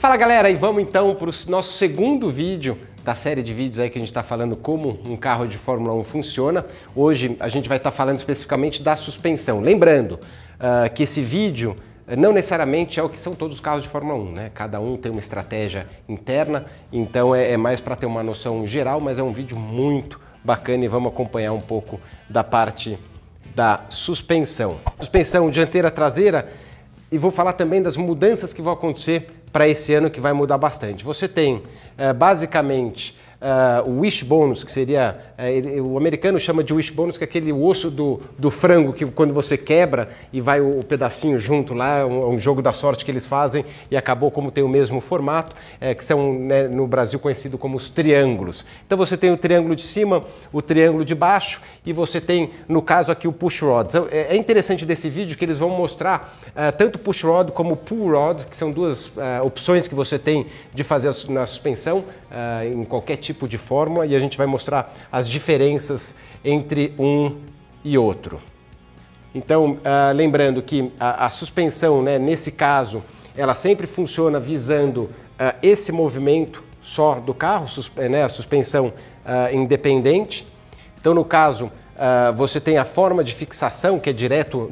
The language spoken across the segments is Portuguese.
Fala galera, e vamos então para o nosso segundo vídeo da série de vídeos aí que a gente está falando como um carro de Fórmula 1 funciona. Hoje a gente vai estar tá falando especificamente da suspensão. Lembrando uh, que esse vídeo eh, não necessariamente é o que são todos os carros de Fórmula 1, né? Cada um tem uma estratégia interna, então é, é mais para ter uma noção geral, mas é um vídeo muito bacana e vamos acompanhar um pouco da parte da suspensão. Suspensão dianteira traseira e vou falar também das mudanças que vão acontecer para esse ano que vai mudar bastante. Você tem eh, basicamente ah, o uh, wish bonus, que seria. Uh, ele, o americano chama de wish bonus, que é aquele osso do, do frango que quando você quebra e vai o, o pedacinho junto lá, é um, é um, jogo da sorte que eles fazem e acabou como tem o mesmo formato, é, que são né, no Brasil conhecido como os triângulos. Então você tem o triângulo de cima, o triângulo de baixo e você tem, no caso aqui, o push rods. É, é interessante desse vídeo que eles vão mostrar uh, tanto push rod como pull rod, que são duas opções que você tem de fazer na suspensão em qualquer tipo tipo de fórmula e a gente vai mostrar as diferenças entre um e outro. Então, ah, lembrando que a, a suspensão, né, nesse caso, ela sempre funciona visando ah, esse movimento só do carro, eh, né, a suspensão ah, independente. Então, no caso, você tem a forma de fixação, que é direto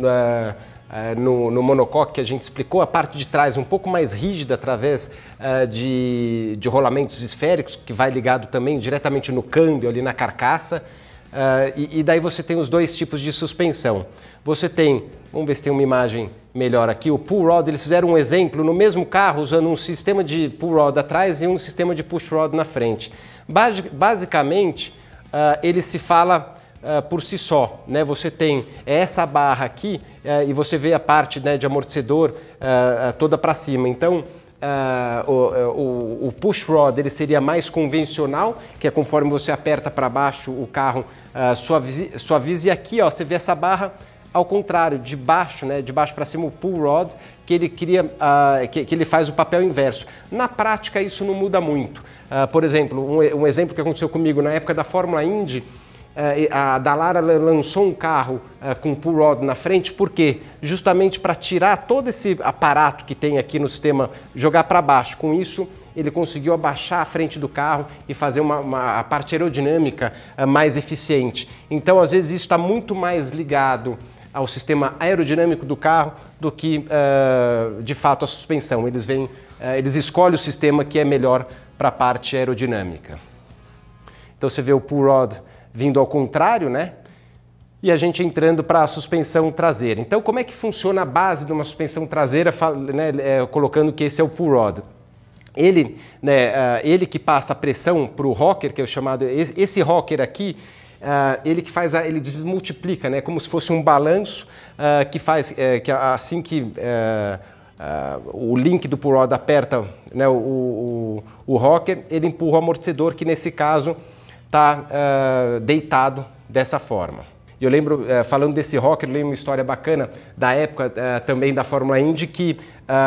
é, no, no, monocoque que a gente explicou, a parte de trás um pouco mais rígida através é, de, de, rolamentos esféricos, que vai ligado também diretamente no câmbio, ali na carcaça. É, e, e, daí você tem os dois tipos de suspensão. Você tem, vamos ver se tem uma imagem melhor aqui, o pull rod, eles fizeram um exemplo no mesmo carro usando um sistema de pull rod atrás e um sistema de push rod na frente. Basi basicamente, ele se fala ah, por si só. Né? Você tem essa barra aqui uh, e você vê a parte né, de amortecedor uh, toda para cima. Então, o, eh, o, o, push rod ele seria mais convencional, que é conforme você aperta para baixo o carro sua suaviza. E aqui ó, você vê essa barra ao contrário, de baixo, né, de baixo para cima, o pull rod, que ele cria, uh, que, que, ele faz o papel inverso. Na prática, isso não muda muito. Uh, por exemplo, um, um, exemplo que aconteceu comigo na época da Fórmula Indy, é, a Dalara lançou um carro é, com pull rod na frente, por quê? Justamente para tirar todo esse aparato que tem aqui no sistema, jogar para baixo. Com isso, ele conseguiu abaixar a frente do carro e fazer uma, uma a parte aerodinâmica é, mais eficiente. Então, às vezes, isso está muito mais ligado ao sistema aerodinâmico do carro do que, uh, de fato, a suspensão. Eles, vêm, uh, eles escolhem o sistema que é melhor para a parte aerodinâmica. Então, você vê o pull rod vindo ao contrário, né? E a gente entrando para a suspensão traseira. Então, como é que funciona a base de uma suspensão traseira, né, é, colocando que esse é o pull rod? Ele, né, uh, ele que passa a pressão para o rocker, que é o chamado. Esse, esse rocker aqui, uh, ele que faz a, ele desmultiplica, né, como se fosse um balanço uh, que faz é, que assim que Uh, o link do pull rod aperta né, o, o, o rocker, ele empurra o amortecedor, que nesse caso está uh, eh, deitado dessa forma. Eu lembro, uh, falando desse rocker, eu lembro uma história bacana da época uh, também da Fórmula Indy, que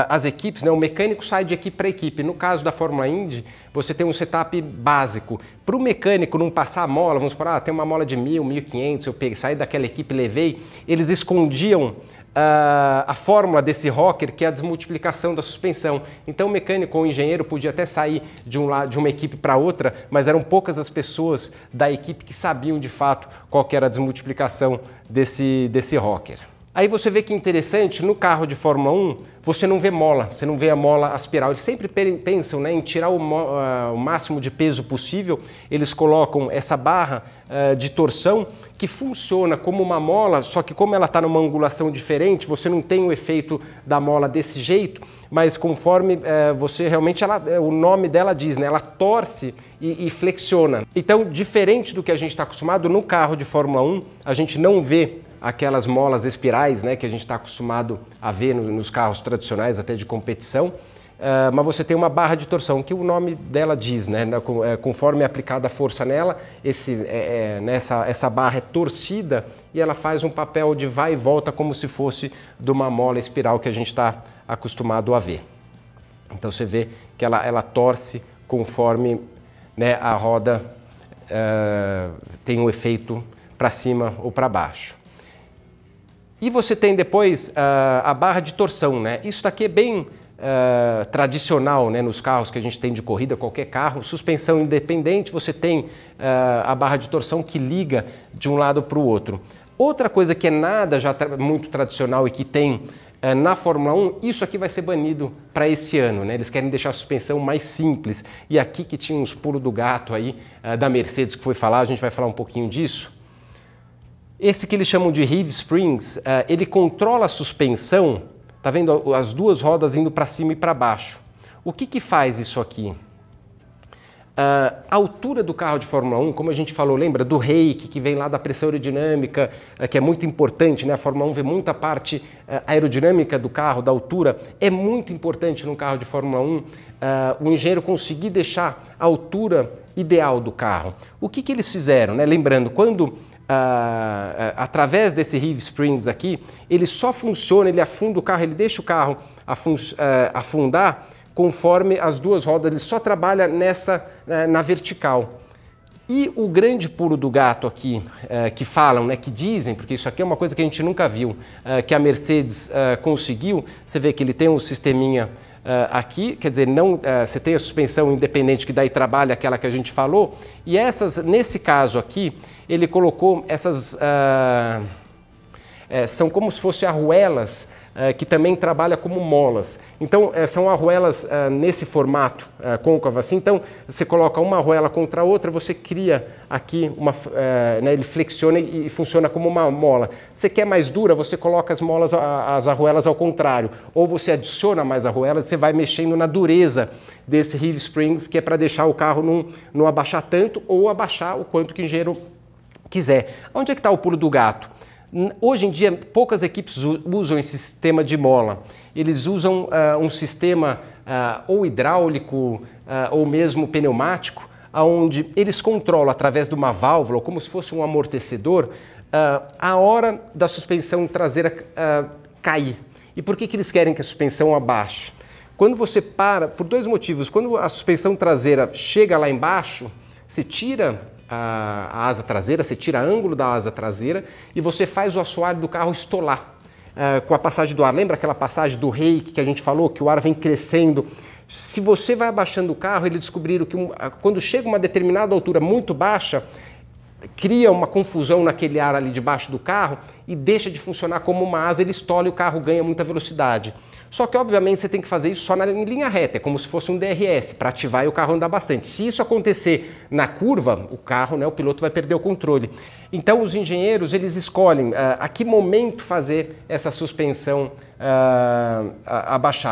as equipes, né, o mecânico sai de equipe para equipe. No caso da Fórmula Indy, você tem um setup básico. Para o mecânico não passar a mola, vamos supor, ah, tem uma mola de mil, mil quinhentos, eu peguei, saí daquela equipe levei, eles escondiam a, a fórmula desse rocker, que é a desmultiplicação da suspensão. Então, o mecânico ou o engenheiro podia até sair de, um, lado, de uma equipe para outra, mas eram poucas as pessoas da equipe que sabiam de fato qual era a desmultiplicação desse, desse rocker. Aí você vê que interessante, no carro de Fórmula 1, você não vê mola, você não vê a mola aspiral. Eles sempre pensam né, em tirar o, uh, o máximo de peso possível, eles colocam essa barra uh, de torção que funciona como uma mola, só que como ela está numa angulação diferente, você não tem o efeito da mola desse jeito, mas conforme uh, você realmente, ela, eh, o nome dela diz, né, ela torce e, e flexiona. Então, diferente do que a gente está acostumado, no carro de Fórmula 1, a gente não vê aquelas molas espirais né, que a gente está acostumado a ver no, nos carros tradicionais, até de competição, uh, mas você tem uma barra de torção, que o nome dela diz, né, né é, conforme é aplicada a força nela, esse, é, é, nessa, né, essa barra é torcida e ela faz um papel de vai e volta, como se fosse de uma mola espiral que a gente está acostumado a ver. Então você vê que ela, ela torce conforme né, a roda uh, tem um efeito para cima ou para baixo. E você tem depois uh, a barra de torção, né? Isso daqui é bem uh, tradicional né, nos carros que a gente tem de corrida, qualquer carro. Suspensão independente, você tem uh, a barra de torção que liga de um lado para o outro. Outra coisa que é nada já tra muito tradicional e que tem na Fórmula 1, isso aqui vai ser banido para esse ano, né? Eles querem deixar a suspensão mais simples. E aqui que tinha uns pulos do gato aí da Mercedes que foi falar, a gente vai falar um pouquinho disso. Esse que eles chamam de Heave Springs, eh, ele controla a suspensão, tá vendo as duas rodas indo para cima e para baixo. O que, que faz isso aqui? Eh, a altura do carro de Fórmula 1, como a gente falou, lembra do rake que vem lá da pressão aerodinâmica, eh, que é muito importante, né? A Fórmula 1 vê muita parte aerodinâmica do carro, da altura, é muito importante num carro de Fórmula 1 o engenheiro conseguir deixar a altura ideal do carro. O que, que eles fizeram, né? Lembrando, quando através desse Reeve Springs aqui, ele só funciona, ele afunda o carro, ele deixa o carro é, afundar conforme as duas rodas, ele só trabalha nessa, né, na vertical. E o grande pulo do gato aqui, é, que falam, né, que dizem, porque isso aqui é uma coisa que a gente nunca viu, é, que a Mercedes conseguiu, você vê que ele tem um sisteminha eh, aqui, quer dizer, não, eh, você tem a suspensão independente que daí trabalha aquela que a gente falou, e essas, nesse caso aqui, ele colocou essas. Uh, são como se fossem arruelas eh, que também trabalha como molas. Então, eh, são arruelas eh, nesse formato côncavo assim. Então, você coloca uma arruela contra a outra, você cria aqui, uma, né, ele flexiona e funciona como uma mola. Você quer mais dura, você coloca as molas, as arruelas ao contrário. Ou você adiciona mais arruelas, você vai mexendo na dureza desse Heave Springs, que é para deixar o carro não, não abaixar tanto ou abaixar o quanto que o engenheiro quiser. Onde é que está o pulo do gato? Hoje em dia, poucas equipes usam esse sistema de mola. Eles usam uh, um sistema uh, ou hidráulico uh, ou mesmo pneumático, onde eles controlam através de uma válvula, como se fosse um amortecedor, a hora da suspensão traseira cair. E por que, que eles querem que a suspensão abaixe? Quando você para, por dois motivos, quando a suspensão traseira chega lá embaixo, se tira a, a asa traseira, você tira ângulo da asa traseira e você faz o assoalho do carro estolar. Uh, com a passagem do ar. Lembra aquela passagem do reiki que a gente falou, que o ar vem crescendo? Se você vai abaixando o carro, eles descobriram que um, quando chega uma determinada altura muito baixa, cria uma confusão naquele ar ali debaixo do carro e deixa de funcionar como uma asa, ele estola e o carro ganha muita velocidade. Só que, obviamente, você tem que fazer isso só na linha reta, é como se fosse um DRS, para ativar e o carro andar bastante. Se isso acontecer na curva, o carro, né, o piloto vai perder o controle. Então, os engenheiros, eles escolhem uh, a que momento fazer essa suspensão uh,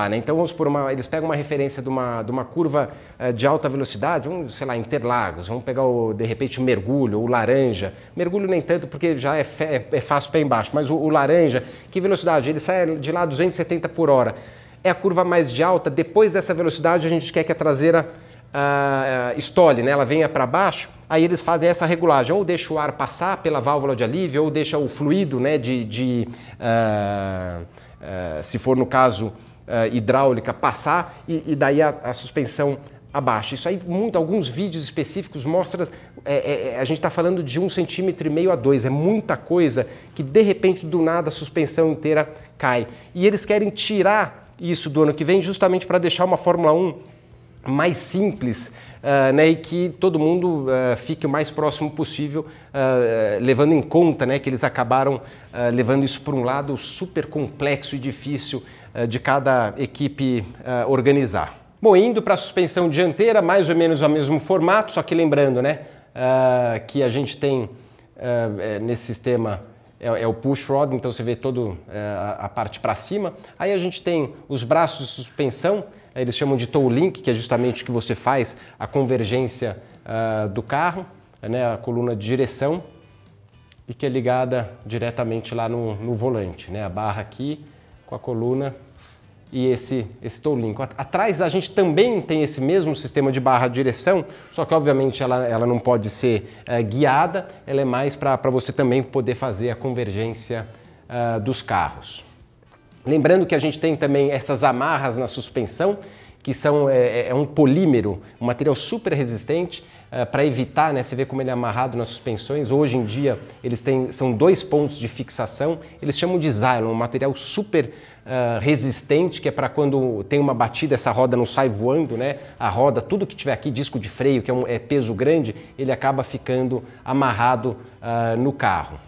Né? Então, vamos por uma, eles pegam uma referência de uma, de uma curva uh, de alta velocidade, vamos, sei lá, Interlagos, vamos pegar, o, de repente, o mergulho, o laranja. Mergulho nem tanto, porque já é, fé, é fácil para embaixo, mas o, o laranja, que velocidade? Ele sai de lá 270 por hora. É a curva mais de alta, depois dessa velocidade a gente quer que a traseira uh, estole, né? ela venha para baixo, aí eles fazem essa regulagem, ou deixa o ar passar pela válvula de alívio, ou deixa o fluido né, de, de uh, eh, se for no caso eh, hidráulica, passar e, e daí a, a suspensão abaixo. Isso aí, muito, alguns vídeos específicos mostram. É, é, a gente está falando de um centímetro e meio a dois, é muita coisa que de repente, do nada, a suspensão inteira cai. E eles querem tirar isso do ano que vem justamente para deixar uma Fórmula 1 mais simples uh, né, e que todo mundo uh, fique o mais próximo possível, uh, levando em conta né, que eles acabaram levando isso para um lado super complexo e difícil de cada equipe organizar. Bom, indo para a suspensão dianteira, mais ou menos o mesmo formato, só que lembrando né, que a gente tem é, nesse sistema é, é, o push rod, então você vê toda eh, a parte para cima. Aí a gente tem os braços de suspensão, é, eles chamam de tow link, que é justamente o que você faz, a convergência uh, do carro, né, a coluna de direção, e que é ligada diretamente lá no, no volante, né, a barra aqui com a coluna e esse, esse tow link. Atrás a gente também tem esse mesmo sistema de barra de direção, só que obviamente ela, ela não pode ser uh, guiada, ela é mais para você também poder fazer a convergência uh, dos carros. Lembrando que a gente tem também essas amarras na suspensão, que são é, é, é um polímero, um material super resistente eh, para evitar, né? Você vê como ele é amarrado nas suspensões. Hoje em dia eles têm são dois pontos de fixação. Eles chamam de Zylon, um material super Uh, resistente, que é para quando tem uma batida, essa roda não sai voando, né? A roda, tudo que tiver aqui, disco de freio, que é, um, é peso grande, ele acaba ficando amarrado uh, no carro.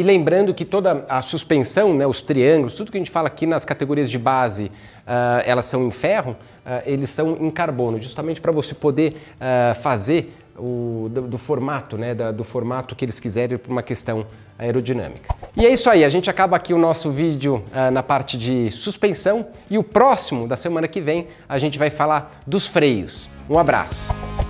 E lembrando que toda a suspensão, né, os triângulos, tudo que a gente fala aqui nas categorias de base, uh, elas são em ferro, uh, eles são em carbono, justamente para você poder uh, fazer o, do, do, formato, né, da, do formato que eles quiserem por uma questão aerodinâmica. E é isso aí, a gente acaba aqui o nosso vídeo na parte de suspensão e o próximo, da semana que vem, a gente vai falar dos freios. Um abraço!